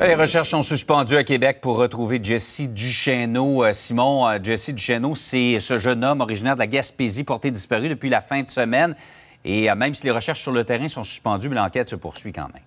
Les recherches sont suspendues à Québec pour retrouver Jesse Duchesneau. Euh, Simon, euh, Jesse Duchesneau, c'est ce jeune homme originaire de la Gaspésie porté disparu depuis la fin de semaine. Et euh, même si les recherches sur le terrain sont suspendues, l'enquête se poursuit quand même.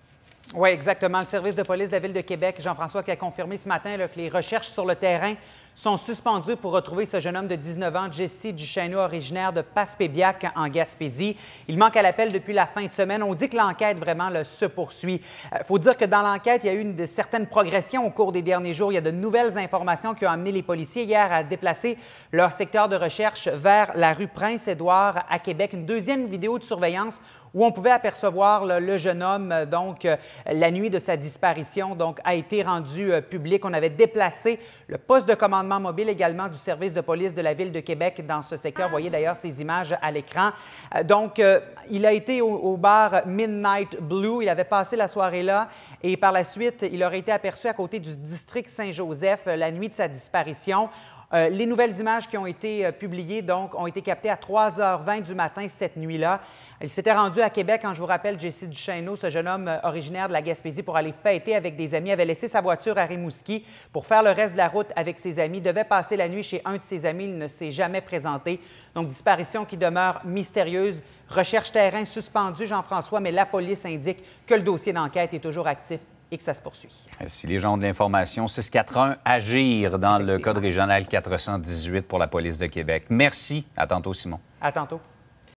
Oui, exactement. Le service de police de la Ville de Québec, Jean-François, qui a confirmé ce matin que les recherches sur le terrain sont suspendus pour retrouver ce jeune homme de 19 ans, Jesse Duchesneau, originaire de Passepébiac en Gaspésie. Il manque à l'appel depuis la fin de semaine. On dit que l'enquête vraiment se poursuit. Il euh, faut dire que dans l'enquête, il y a eu une certaine certaines progressions au cours des derniers jours. Il y a de nouvelles informations qui ont amené les policiers hier à déplacer leur secteur de recherche vers la rue Prince-Édouard à Québec. Une deuxième vidéo de surveillance où on pouvait apercevoir le jeune homme euh, donc euh, la nuit de sa disparition donc a été rendue publique. On avait déplacé le poste de commandement mobile également du service de police de la Ville de Québec dans ce secteur. Vous voyez d'ailleurs ces images à l'écran. Euh, donc, euh, il a été au, bar Midnight Blue. Il avait passé la soirée là et par la suite, il aurait été aperçu à côté du district Saint-Joseph euh, la nuit de sa disparition. Euh, les nouvelles images qui ont été euh, publiées, donc, ont été captées à 3h20 du matin cette nuit-là. Il s'était rendu à Québec, quand hein, je vous rappelle, Jesse Duchesneau, ce jeune homme euh, originaire de la Gaspésie, pour aller fêter avec des amis, avait laissé sa voiture à Rimouski pour faire le reste de la route avec ses amis, devait passer la nuit chez un de ses amis, il ne s'est jamais présenté. Donc, disparition qui demeure mystérieuse. Recherche terrain suspendue, Jean-François, mais la police indique que le dossier d'enquête est toujours actif et que ça se poursuit. Si les gens ont de l'information, 641 Agir dans le code régional 418 pour la police de Québec. Merci. À tantôt, Simon. À tantôt.